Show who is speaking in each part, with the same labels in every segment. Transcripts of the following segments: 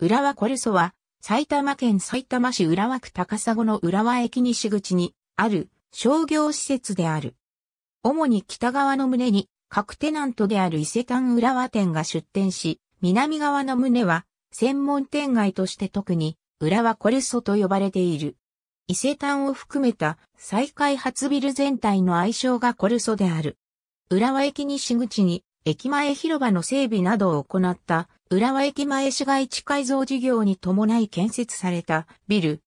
Speaker 1: 浦和コ
Speaker 2: ルソは、埼玉県埼玉市浦和区高砂の浦和駅西口にある商業施設である。主に北側の棟に各テナントである伊勢丹浦和店が出店し、南側の棟は専門店街として特に浦和コルソと呼ばれている。伊勢丹を含めた再開発ビル全体の愛称がコルソである。浦和駅西口に駅前広場の整備などを行った、浦和駅前市街地改造事業に伴い建設されたビル。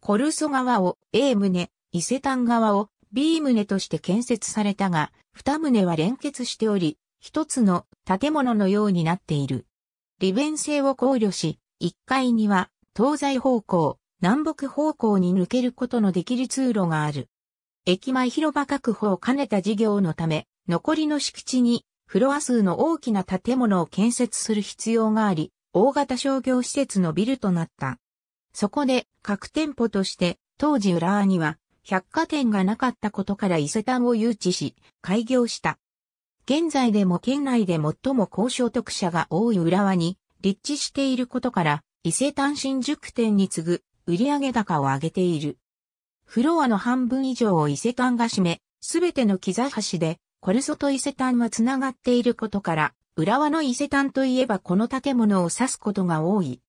Speaker 2: コルソ川を A 棟、伊勢丹側を B 棟として建設されたが、二棟は連結しており、一つの建物のようになっている。利便性を考慮し、1階には東西方向、南北方向に抜けることのできる通路がある。駅前広場確保を兼ねた事業のため、残りの敷地にフロア数の大きな建物を建設する必要があり、大型商業施設のビルとなった。そこで各店舗として当時浦和には百貨店がなかったことから伊勢丹を誘致し開業した。現在でも県内で最も高所得者が多い浦和に立地していることから伊勢丹新宿店に次ぐ売上高を上げている。フロアの半分以上を伊勢丹が占め、すべての木材橋でコルソと伊勢丹は繋がっていることから、浦和の伊勢丹といえばこの建物を指すことが多い。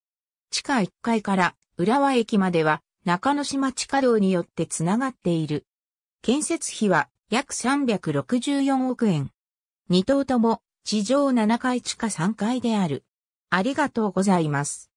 Speaker 2: 地下1階から浦和駅までは中之島地下道によって繋がっている。建設費は約364億円。2棟とも地上7階地下3階である。ありがとうございます。